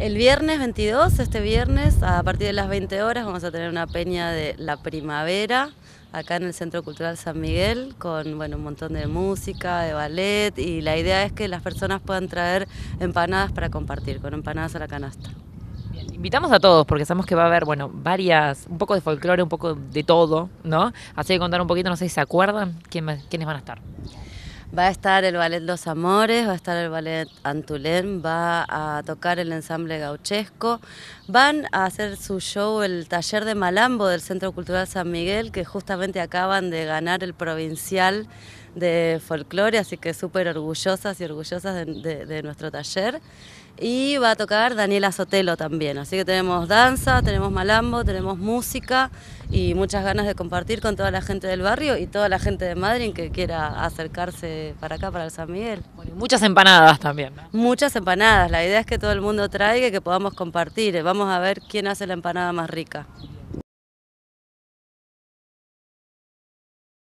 El viernes 22, este viernes, a partir de las 20 horas, vamos a tener una peña de la primavera acá en el Centro Cultural San Miguel con bueno, un montón de música, de ballet y la idea es que las personas puedan traer empanadas para compartir, con empanadas a la canasta. invitamos a todos porque sabemos que va a haber, bueno, varias, un poco de folclore, un poco de todo, ¿no? Así que contar un poquito, no sé si se acuerdan quiénes van a estar. Va a estar el Ballet Los Amores, va a estar el Ballet Antulén, va a tocar el ensamble gauchesco. Van a hacer su show el taller de Malambo del Centro Cultural San Miguel, que justamente acaban de ganar el provincial de folclore, así que súper orgullosas y orgullosas de, nuestro taller. Y va a tocar Daniela Sotelo también, así que tenemos danza, tenemos malambo, tenemos música y muchas ganas de compartir con toda la gente del barrio y toda la gente de Madrid que quiera acercarse para acá, para el San Miguel. muchas empanadas también. Muchas empanadas, la idea es que todo el mundo traiga y que podamos compartir, vamos a ver quién hace la empanada más rica.